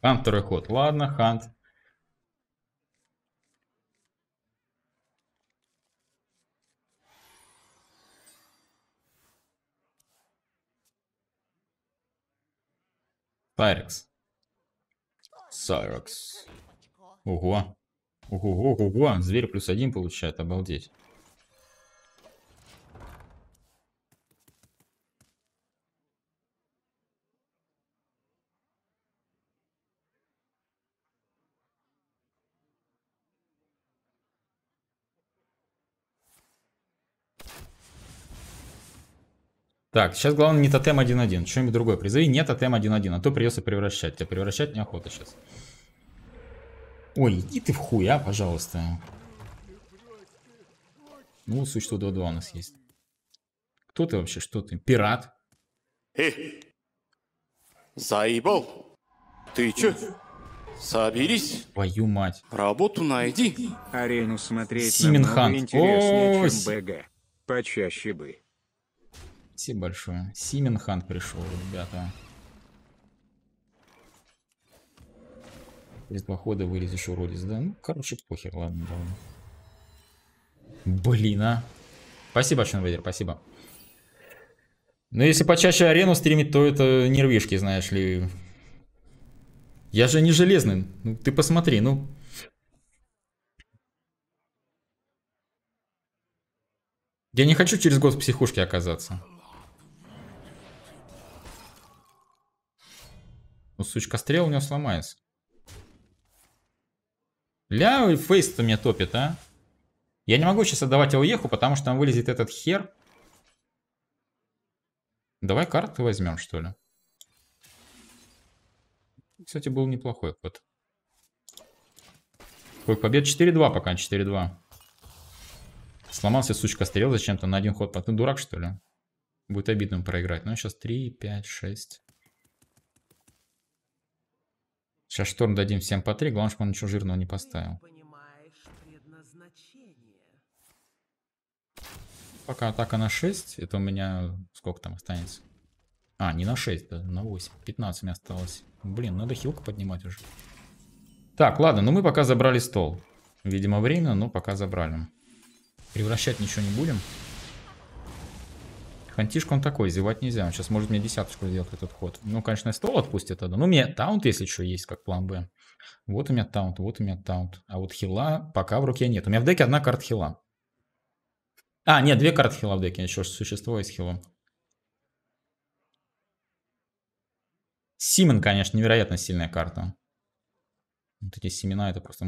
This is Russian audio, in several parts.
Хант второй ход. Ладно, Хант. Сайрекс. Сайрекс. Ого. ого го го Зверь плюс один получает, обалдеть. Так, сейчас главное не тотем 1-1. Что-нибудь другое призови. Не тотем 1-1, а то придется превращать. Тебя превращать неохота сейчас. Ой, иди ты в хуя, а, пожалуйста. Ну, существо 2-2 у нас есть. Кто ты вообще? Что ты? Пират? Эй! Заебал! Ты чё? Соберись. Твою мать. Работу найди. Арену смотреть Сименхан. намного интереснее, О чем БГ. Почаще бы. Спасибо большое. Сименхан пришел, ребята. Из похода вылезешь уродец, да? Ну, короче, похер, ладно, ладно. Блин, а. Спасибо, Шенвейдер, спасибо. Но ну, если почаще арену стримить, то это нервишки, знаешь ли. Я же не железный. Ну, ты посмотри, ну. Я не хочу через год в психушке оказаться. Ну, сучка, стрел у него сломается. Ля, фейс-то меня топит, а. Я не могу сейчас отдавать ауеху, потому что там вылезет этот хер. Давай карты возьмем, что ли. Кстати, был неплохой ход. Ой, побед 4-2 пока, 4-2. Сломался, сучка, стрел зачем-то на один ход. Ты дурак, что ли? Будет обидно проиграть. Ну, сейчас 3, 5, 6. Сейчас шторм дадим всем по три, главное, чтобы он ничего жирного не поставил. Пока атака на 6, это у меня сколько там останется? А, не на 6, да, на 8. 15 у меня осталось. Блин, надо хилку поднимать уже. Так, ладно, ну мы пока забрали стол. Видимо, время, но пока забрали. Превращать ничего не будем. Хантишка он такой, зевать нельзя. Он сейчас может мне десяточку сделать этот ход. Ну, конечно, я стол отпустит тогда. Ну, у меня таунт, если что, есть, как план Б. Вот у меня таунт, вот у меня таунт. А вот хила пока в руке нет. У меня в деке одна карта хила. А, нет, две карты хила в деке. Еще существует из хилом. Симен, конечно, невероятно сильная карта. Вот эти семена, это просто...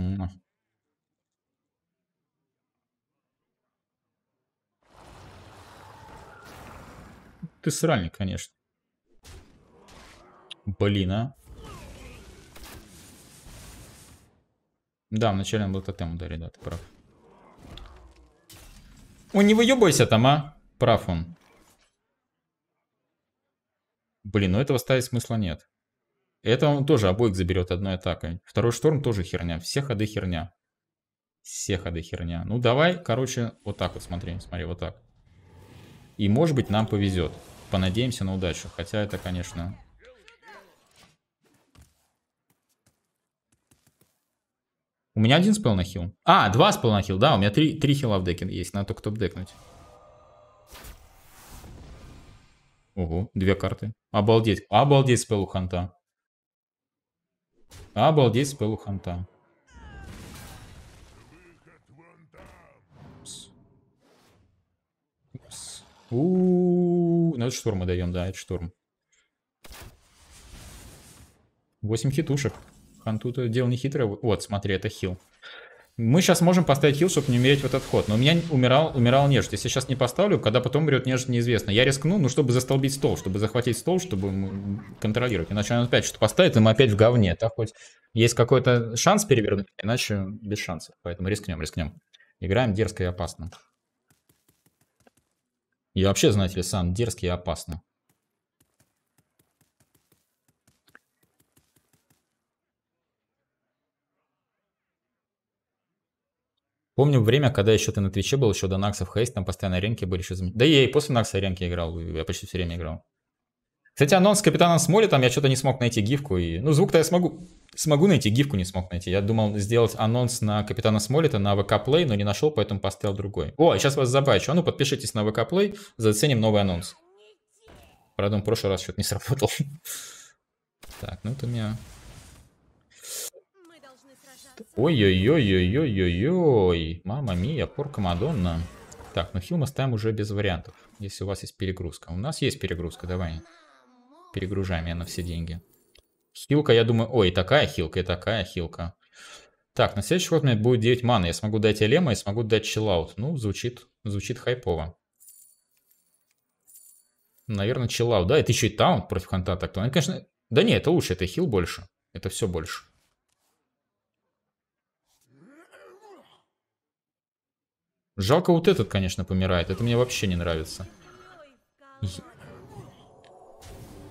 Ты сральник, конечно. Блин, а. Да, вначале он был тотем ударить, да, ты прав. Он не выебайся там, а. Прав он. Блин, ну этого ставить смысла нет. Это он тоже обоих заберет одной атакой. Второй шторм тоже херня. Все ходы херня. Все ходы херня. Ну давай, короче, вот так вот смотри. Смотри, вот так. И может быть нам повезет понадеемся на удачу. Хотя это, конечно... У меня один спел на хил. А, два спел на хил, да, у меня три, три хила в деке есть, надо только топ-декнуть. Ого, две карты. Обалдеть, обалдеть спел у ханта. Обалдеть спел у ханта. Упс. Упс. У -у -у. Ну, это штурмы даем, да, это штурм. 8 хитушек. Ханту-то дело не хитрое. Вот, смотри, это хил. Мы сейчас можем поставить хил, чтобы не умереть в этот ход. Но у меня умирал, умирал нежить. Если я сейчас не поставлю, когда потом умрет нежить, неизвестно. Я рискну, ну, чтобы застолбить стол, чтобы захватить стол, чтобы контролировать. Иначе он опять что-то поставит, и мы опять в говне. Так хоть есть какой-то шанс перевернуть, иначе без шанса. Поэтому рискнем, рискнем. Играем дерзко и опасно. Я вообще, знаете ли, сам дерзкий и опасно. Помню время, когда еще ты на Твиче был, еще до Наксов Хейс, там постоянно ренки были еще замечательные. Да я и после Накса ренки играл, я почти все время играл. Кстати, анонс капитана капитаном Там я что-то не смог найти гифку. И... Ну, звук-то я смогу, смогу найти, гифку не смог найти. Я думал сделать анонс на капитана Смолита на ВК Play, но не нашел, поэтому поставил другой. О, сейчас вас забачу. А ну, подпишитесь на ВК Play, заценим новый анонс. Правда, в прошлый раз что-то не сработал. Так, ну это у меня... Ой-ой-ой-ой-ой-ой-ой. Мама мия, порка Мадонна. Так, ну хил мы ставим уже без вариантов, если у вас есть перегрузка. У нас есть перегрузка, Давай перегружаем я на все деньги. Хилка, я думаю, ой, такая хилка, и такая хилка. Так, на следующий ход у меня будет 9 маны. Я смогу дать Элема и смогу дать Чиллаут. Ну, звучит, звучит хайпово. Наверное, Чиллаут. Да, это еще и Таун против Ханта так Они, конечно... Да не, это лучше, это хил больше. Это все больше. Жалко вот этот, конечно, помирает. Это мне вообще не нравится.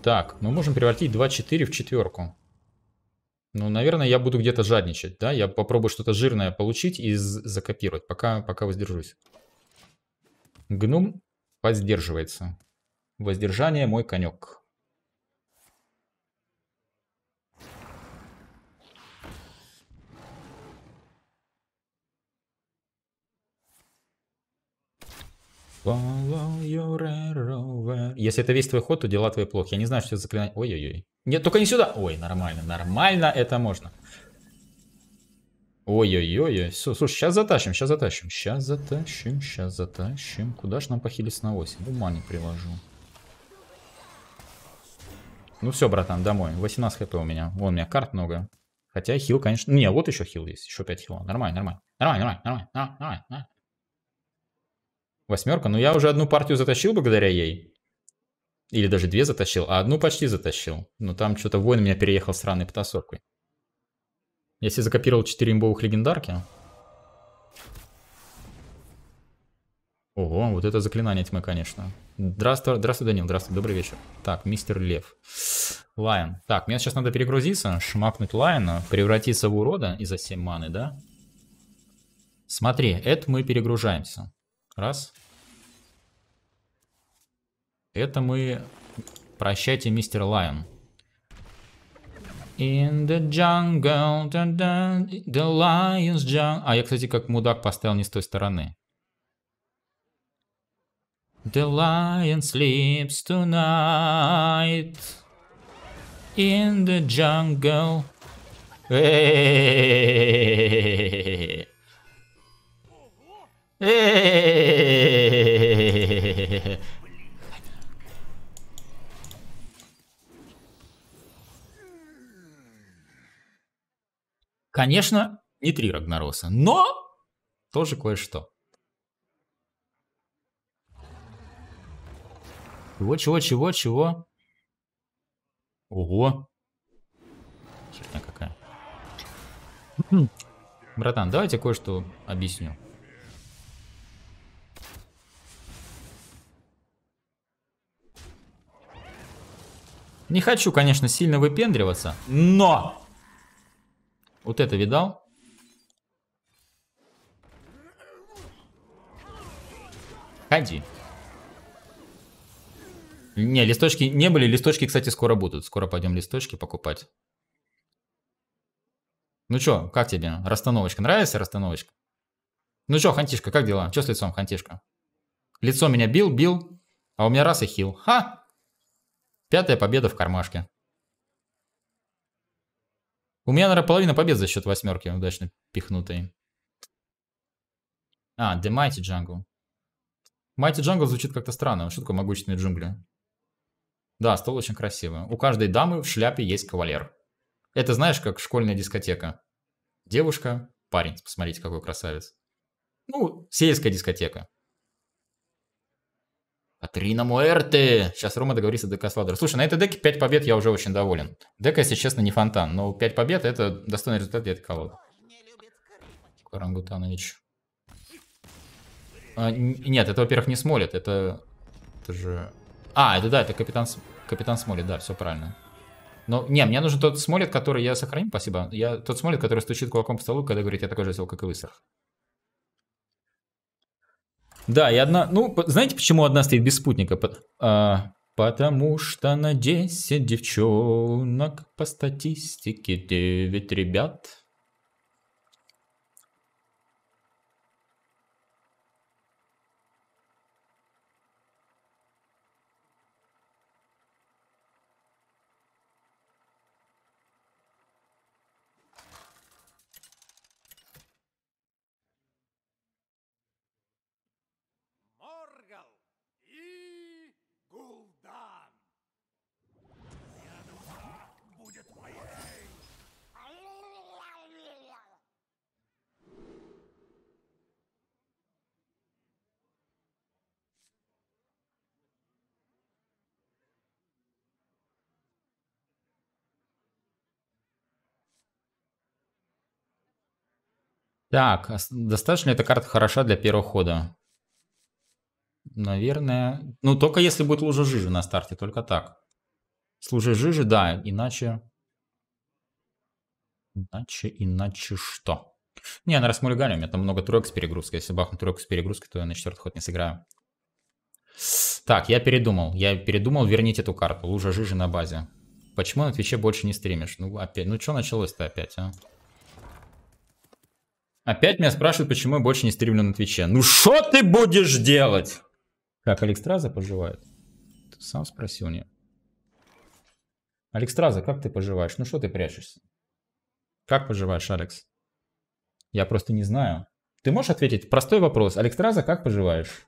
Так, мы можем превратить 2-4 в четверку. Ну, наверное, я буду где-то жадничать, да? Я попробую что-то жирное получить и закопировать, пока, пока воздержусь. Гнум воздерживается. Воздержание мой конек. Follow your rover. Если это весь твой ход, то дела твои плохи. Я не знаю, что это заклинание. Ой-ой-ой. Нет, только не сюда. Ой, нормально, нормально, это можно. Ой-ой-ой. Слушай, сейчас затащим, сейчас затащим. Сейчас затащим, сейчас затащим. Куда же нам похилиться на 8? Ума не приложу. Ну все, братан, домой. 18 хп у меня. Вон у меня карт много. Хотя хил, конечно... Не, вот еще хил есть. Еще 5 хила. Нормально, нормально. Нормально, нормально, нормально, нормально, нормально. Восьмерка. Ну, я уже одну партию затащил благодаря ей. Или даже две затащил, а одну почти затащил. Но там что-то воин меня переехал сраной потасовкой. Я себе закопировал 4 имбовых легендарки. Ого, вот это заклинание тьмы, конечно. Здравствуй, здравствуй, Данил, здравствуй, добрый вечер. Так, мистер Лев. Лайон. Так, мне сейчас надо перегрузиться, шмакнуть Лайона, превратиться в урода из-за 7 маны, да? Смотри, это мы перегружаемся. Раз. Это мы... Прощайте, мистер Лайон. In the jungle, da -da, the lion's jungle. А я, кстати, как мудак поставил не с той стороны. The lion sleeps tonight in the jungle. Hey. Конечно, не три Рагнароса, но тоже кое-что. Чего, чего, чего, чего? Ого. Шерня какая. Хм. Братан, давайте кое-что объясню. Не хочу, конечно, сильно выпендриваться, но... Вот это видал? Ходи. Не, листочки не были. Листочки, кстати, скоро будут. Скоро пойдем листочки покупать. Ну чё, как тебе? Расстановочка. Нравится расстановочка? Ну чё, Хантишка, как дела? Чё с лицом, Хантишка? Лицо меня бил, бил, а у меня раз и хил. Ха! Пятая победа в кармашке. У меня, наверное, половина побед за счет восьмерки удачно пихнутой. А, The Mighty Jungle. Mighty Jungle звучит как-то странно. Что такое могущественные джунгли? Да, стол очень красивый. У каждой дамы в шляпе есть кавалер. Это знаешь, как школьная дискотека. Девушка, парень, посмотрите, какой красавец. Ну, сельская дискотека. А три Муэрте! Сейчас Рома договорится до Касладера. Слушай, на этой деке 5 побед я уже очень доволен. Дека, если честно, не фонтан, но 5 побед это достойный результат для этой колоды. Карангутанович. А, нет, это, во-первых, не Смолит, это... Это же... А, это да, это капитан, капитан Смолит, да, все правильно. Но, не, мне нужен тот Смолит, который я сохранил, спасибо. Я тот Смолит, который стучит кулаком по столу, когда говорит, я такой же сел, как и высох. Да, и одна... Ну, знаете, почему одна стоит без спутника? А, потому что на 10 девчонок по статистике 9 ребят Так, достаточно эта карта хороша для первого хода? Наверное. Ну, только если будет лужа жижи на старте, только так. С лужей жижи, да, иначе... Иначе, иначе что? Не, на расмульгане, у меня там много троек с перегрузкой. Если бахну тройку с перегрузкой, то я на четвертый ход не сыграю. Так, я передумал. Я передумал, вернить эту карту. Лужа жижи на базе. Почему на Твиче больше не стримишь? Ну, опять. Ну, что началось-то опять, а? Опять меня спрашивают, почему я больше не стримлю на Твиче. Ну что ты будешь делать? Как Алекстраза поживает? Ты сам спросил не. Алекстраза, как ты поживаешь? Ну что ты прячешься? Как поживаешь, Алекс? Я просто не знаю. Ты можешь ответить? Простой вопрос. Алекстраза, как поживаешь?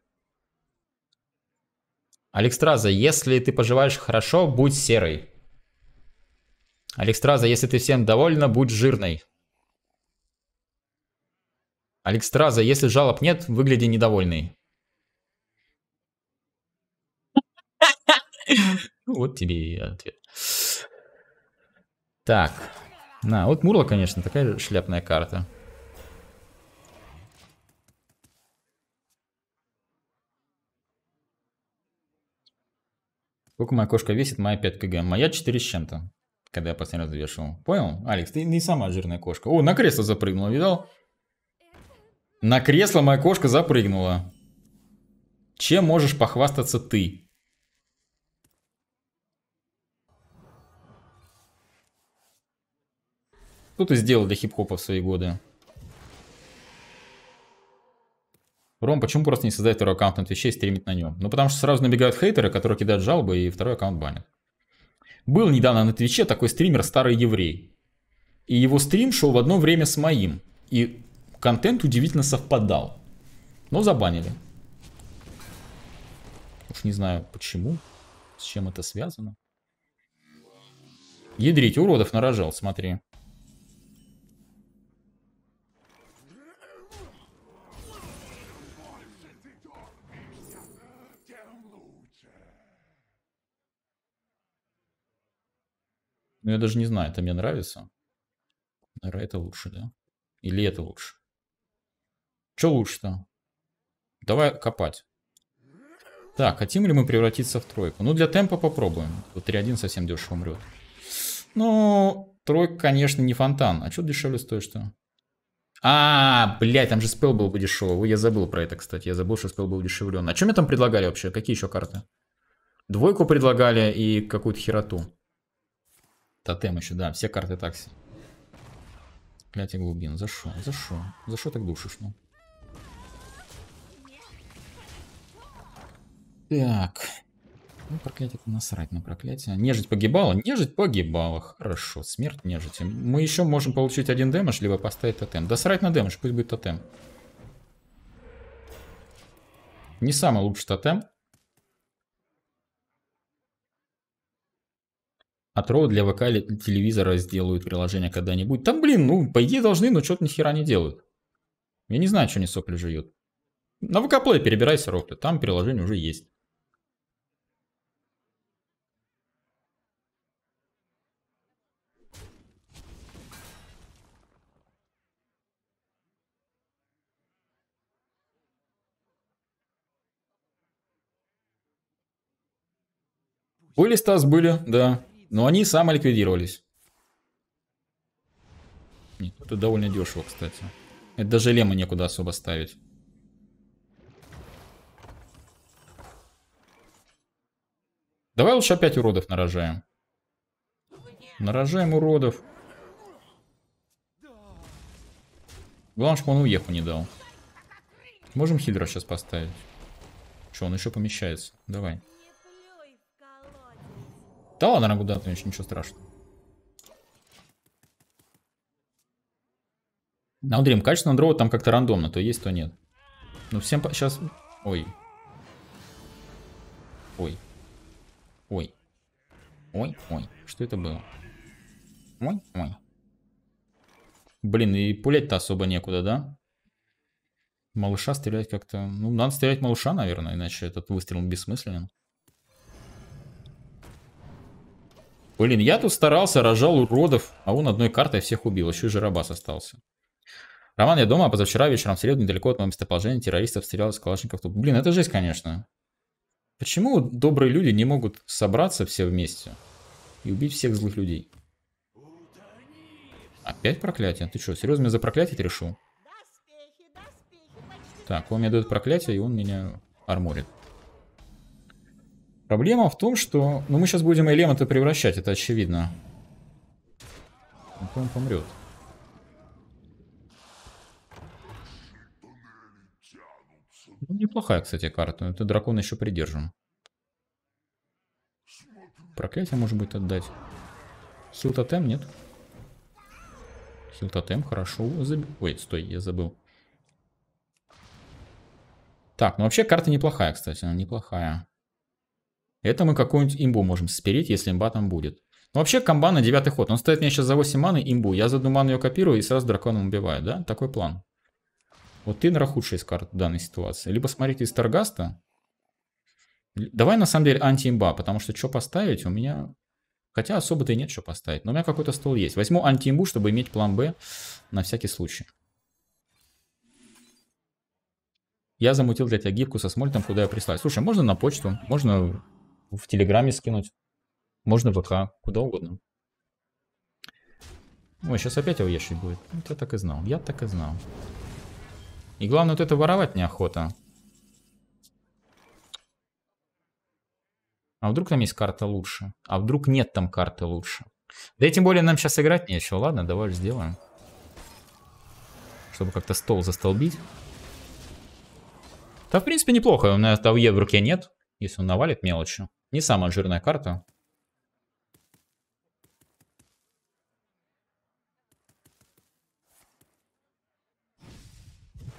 Алекстраза, если ты поживаешь хорошо, будь серой. Алекстраза, если ты всем довольна, будь жирной. Алекс Траза, если жалоб нет, выгляди недовольный. Вот тебе и ответ. Так. На, вот Мурла, конечно, такая шляпная карта. Сколько моя кошка весит? Моя 5 кг. Моя 4 с чем-то, когда я последний раз вешал. Понял? Алекс, ты не самая жирная кошка. О, на кресло запрыгнула, видал? На кресло моя кошка запрыгнула. Чем можешь похвастаться ты? Что ты сделал для хип-хопа в свои годы? Ром, почему просто не создать второй аккаунт на Твиче и стримить на нем? Ну, потому что сразу набегают хейтеры, которые кидают жалобы, и второй аккаунт банят. Был недавно на Твиче такой стример «Старый еврей». И его стрим шел в одно время с моим. И контент удивительно совпадал. Но забанили. Уж не знаю почему, с чем это связано. Ядрить, уродов нарожал, смотри. Ну, я даже не знаю, это мне нравится. Наверное, это лучше, да? Или это лучше? Что лучше-то? Давай копать. Так, хотим ли мы превратиться в тройку? Ну, для темпа попробуем. Тут 3-1 совсем дешево умрет. Ну, тройка, конечно, не фонтан. А что дешевле стоит что? А, блядь, там же спел был бы дешевый. Я забыл про это, кстати. Я забыл, что спел был удешевлен. А что мне там предлагали вообще? Какие еще карты? Двойку предлагали и какую-то хероту. Тотем еще, да. Все карты такси. я глубин. За что? За что? За что так душишь? Ну? Так. Ну, проклятие это насрать на проклятие. Нежить погибала? Нежить погибала. Хорошо, смерть нежити. Мы еще можем получить один дэмэдж, либо поставить тотем. Досрать на дэмэдж, пусть будет тотем. Не самый лучший тотем. Отроу для ВК телевизора сделают приложение когда-нибудь. Там, блин, ну, по идее должны, но что-то ни хера не делают. Я не знаю, что они сопли жуют. На ВК-плей перебирай сопли, там приложение уже есть. Были Стас, были, да. Но они самоликвидировались. Нет, это довольно дешево, кстати. Это даже лемы некуда особо ставить. Давай лучше опять уродов нарожаем. Нарожаем уродов. Главное, чтобы он уехал не дал. Можем хидра сейчас поставить. Что, он еще помещается? Давай. Да ладно, она куда-то ничего страшного. На Андреем качество андроида там как-то рандомно, то есть, то нет. Ну всем по... сейчас... Ой. Ой. Ой. Ой, ой. Что это было? Ой, ой. Блин, и пулять-то особо некуда, да? Малыша стрелять как-то... Ну, надо стрелять малыша, наверное, иначе этот выстрел бессмысленен. Блин, я тут старался, рожал уродов, а он одной картой всех убил, еще и жиробас остался. Роман, я дома, а позавчера вечером в среду недалеко от моего местоположения террористов стрелял из калашников. Блин, это жесть, конечно. Почему добрые люди не могут собраться все вместе и убить всех злых людей? Опять проклятие? Ты что, серьезно меня за проклятие решил? Так, он мне дает проклятие, и он меня арморит. Проблема в том, что... Ну, мы сейчас будем элемента превращать, это очевидно. Он помрет. Ну, неплохая, кстати, карта. Это дракон еще придержим. Проклятие, может быть, отдать. Хилтотем нет? Хилтотем хорошо. Заб... Ой, стой, я забыл. Так, ну вообще карта неплохая, кстати. Она неплохая. Это мы какую-нибудь имбу можем спереть, если имба там будет. Но ну, вообще комбан на девятый ход. Он стоит мне сейчас за 8 маны имбу. Я за 2 маны ее копирую и сразу драконом убиваю, да? Такой план. Вот Тенра худшая из карт в данной ситуации. Либо смотрите из Таргаста. Давай на самом деле антиимба, потому что что поставить у меня... Хотя особо-то и нет что поставить. Но у меня какой-то стол есть. Возьму антиимбу, чтобы иметь план Б на всякий случай. Я замутил для тебя гибку со смольтом, куда я прислал. Слушай, можно на почту, можно в Телеграме скинуть. Можно ВК, куда угодно. Ой, сейчас опять его овещий будет. Вот я так и знал, я так и знал. И главное, вот это воровать неохота. А вдруг там есть карта лучше? А вдруг нет там карты лучше? Да и тем более нам сейчас играть нечего. Ладно, давай сделаем. Чтобы как-то стол застолбить. Да, в принципе, неплохо. У меня того Е в руке нет. Если он навалит мелочи. Не самая жирная карта.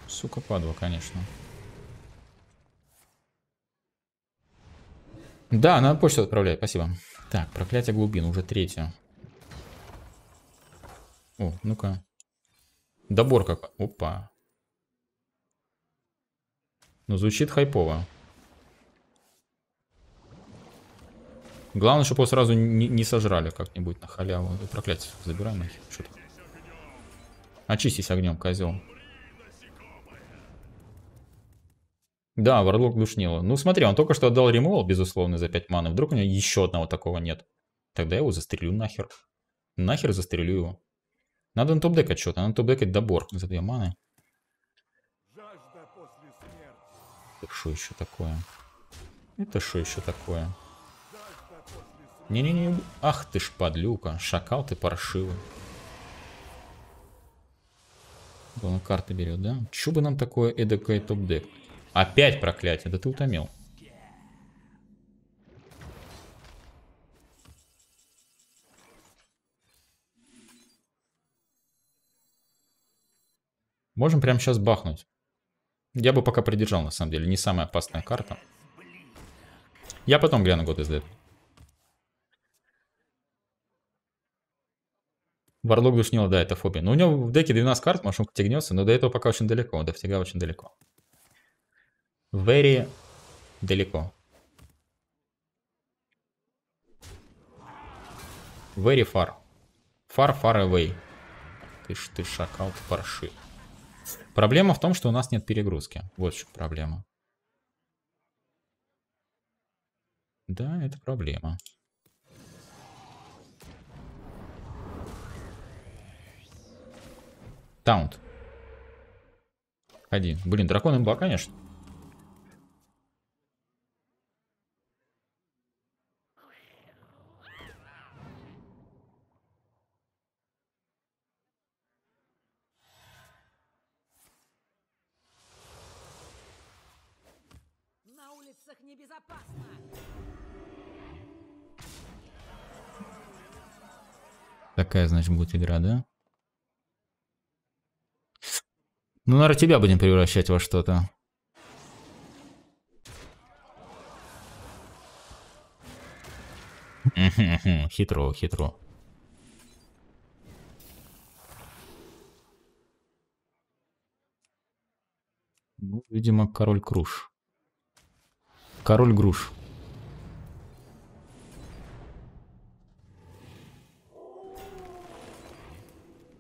Сука, падла, конечно. Да, на почту отправляй, спасибо. Так, проклятие глубин, уже третье. О, ну-ка. Добор как... Опа. Ну, звучит хайпово. Главное, чтобы его сразу не, не сожрали как-нибудь на халяву. Ну, проклятие, забираем их. Что такое? Очистись огнем, козел. Да, Варлок душнило. Ну смотри, он только что отдал ремоул, безусловно, за 5 маны. Вдруг у него еще одного такого нет. Тогда я его застрелю нахер. Нахер застрелю его. Надо на топ дек что-то. А Надо топ-декать добор за 2 маны. Так что еще такое? Это что еще такое? Не-не-не, ах ты ж подлюка, шакал ты паршивый. Он карты берет, да? Чё бы нам такое эдакое топ-дек? Опять проклятие, да ты утомил. Можем прямо сейчас бахнуть. Я бы пока придержал, на самом деле. Не самая опасная карта. Я потом гляну год из Варлок душнила, да, это фобия. Но у него в деке 12 карт, машинка тягнется, но до этого пока очень далеко, до всегда очень далеко. Very далеко. Very far. Far, far away. Ты ж ты шакал, ты парши. Проблема в том, что у нас нет перегрузки. Вот что проблема. Да, это проблема. Таунт. Ходи. Блин, дракон имба, конечно. Такая, значит, будет игра, да? Ну, наверное, тебя будем превращать во что-то. хитро, хитро. Ну, видимо, король круш. Король груш.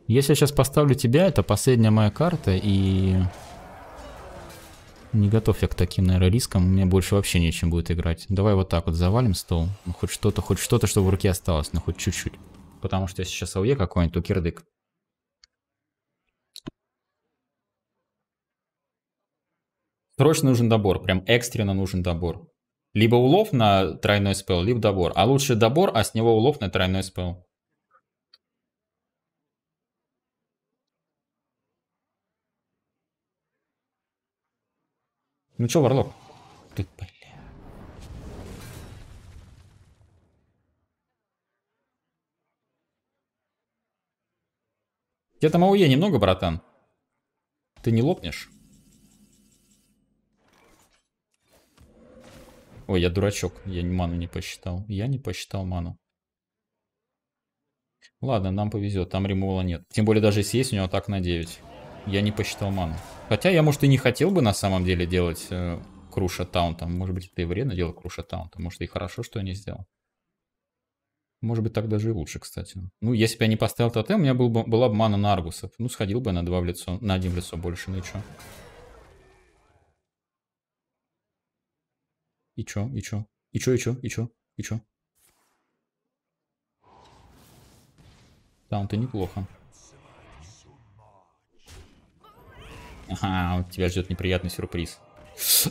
Если я сейчас поставлю тебя, это последняя моя карта, и... Не готов я к таким, наверное, рискам. У меня больше вообще нечем будет играть. Давай вот так вот завалим стол. Ну, хоть что-то, хоть что-то, чтобы в руке осталось. Ну, хоть чуть-чуть. Потому что если сейчас АУЕ какой-нибудь, то кирдык. Срочно нужен добор. Прям экстренно нужен добор. Либо улов на тройной спел, либо добор. А лучше добор, а с него улов на тройной спел. Ну чё, Варлок? Ты, блин. Тебе там АОЕ немного, братан? Ты не лопнешь? Ой, я дурачок. Я ману не посчитал. Я не посчитал ману. Ладно, нам повезет. Там ремула нет. Тем более, даже если есть, у него так на 9 я не посчитал ману. Хотя я, может, и не хотел бы на самом деле делать э, Круша Таунта. Может быть, это и вредно делать Круша Таунта. Может, и хорошо, что я не сделал. Может быть, так даже и лучше, кстати. Ну, если бы я не поставил тотем, у меня был бы, была бы мана на Аргусов. Ну, сходил бы на два в лицо, на один в лицо больше, ну и чё. И чё, и чё, и чё, и чё, и чё, и чё. Таунты неплохо. Ага, вот тебя ждет неприятный сюрприз.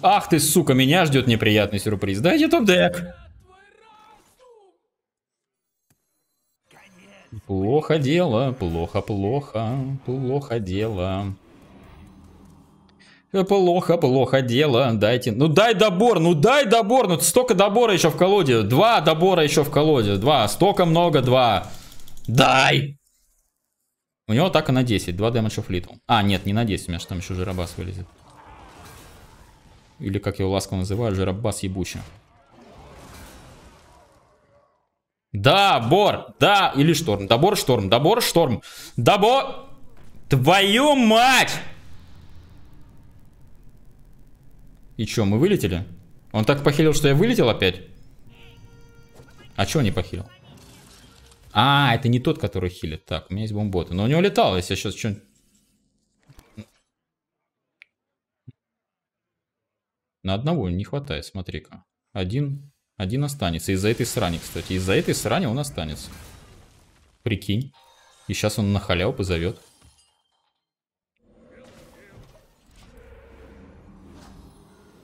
Ах ты, сука, меня ждет неприятный сюрприз. Дайте топ-дек. Плохо дело, плохо, плохо, плохо дело. Плохо, плохо дело, дайте. Ну дай добор, ну дай добор, ну столько добора еще в колоде. Два добора еще в колоде, два, столько много, два. Дай! У него атака на 10, 2 damage of little. А, нет, не на 10, у меня же там еще жиробас вылезет. Или, как я его ласково называю, жиробас ебучий. Да, Бор, да, или Шторм. Да, Бор, Шторм, да, Бор, Шторм. Да, Бор... Твою мать! И чё, мы вылетели? Он так похилил, что я вылетел опять? А чё он не похилил? А, это не тот, который хилит. Так, у меня есть бомботы. Но у него летало, если я сейчас что-нибудь... На одного не хватает, смотри-ка. Один, один останется. Из-за этой срани, кстати. Из-за этой срани он останется. Прикинь. И сейчас он на халяву позовет.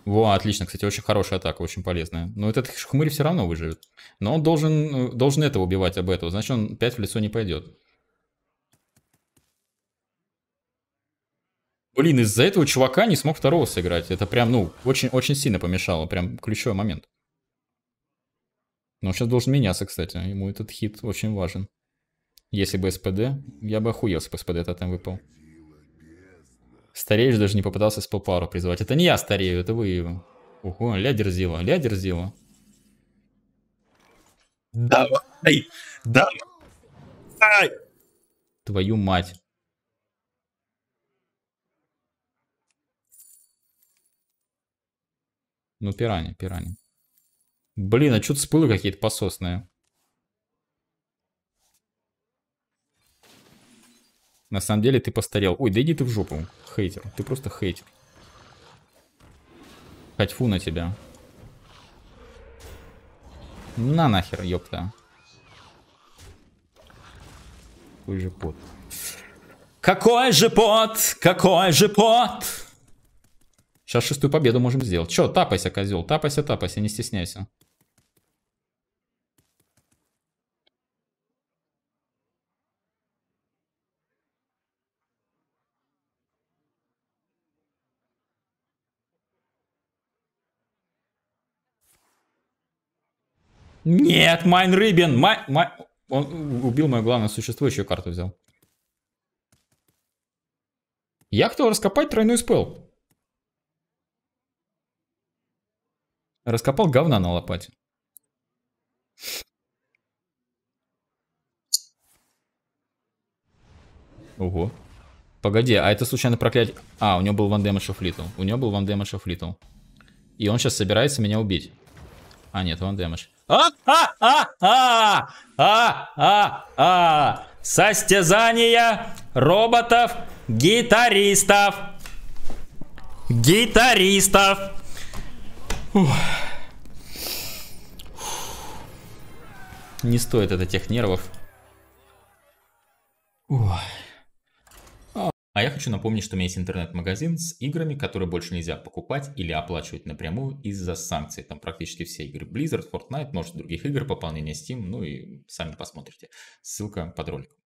Во, отлично, кстати, очень хорошая атака, очень полезная. Но этот хмырь все равно выживет. Но он должен, э, должен этого убивать об этого, значит он 5 в лицо не пойдет. Блин, из-за этого чувака не смог второго сыграть. Это прям, ну, очень-очень сильно помешало. Прям ключевой момент. Но он сейчас должен меняться, кстати. Ему этот хит очень важен. Если бы СПД, я бы охуел, если бы СПД этот там выпал. Стареешь, даже не попытался спелпару призвать. Это не я старею, это вы его. Ого, ля дерзила, ля дерзила. Давай! Давай! Твою мать. Ну, пирани, пирани. Блин, а что-то спылы какие-то пососные. На самом деле ты постарел. Ой, да иди ты в жопу, хейтер. Ты просто хейтер. фу на тебя. На нахер, ёпта. Какой же пот. Какой же пот, какой же пот. Сейчас шестую победу можем сделать. Че, тапайся, козел, тапайся, тапайся, не стесняйся. Нет, Майн Рыбин! Май... Май... Он убил мою главную существующую карту взял. Я хотел раскопать тройной спел. Раскопал говна на лопате. Ого. Погоди, а это случайно проклять? А, у него был One Damage of Little. У него был One Damage of Little. И он сейчас собирается меня убить. А, нет, он Демаш. А-а-а-а-а-а-а! Состязание роботов-гитаристов! Гитаристов! Не стоит это тех нервов. Ой. А я хочу напомнить, что у меня есть интернет-магазин с играми, которые больше нельзя покупать или оплачивать напрямую из-за санкций. Там практически все игры Blizzard, Fortnite, множество других игр, пополнение Steam, ну и сами посмотрите. Ссылка под роликом.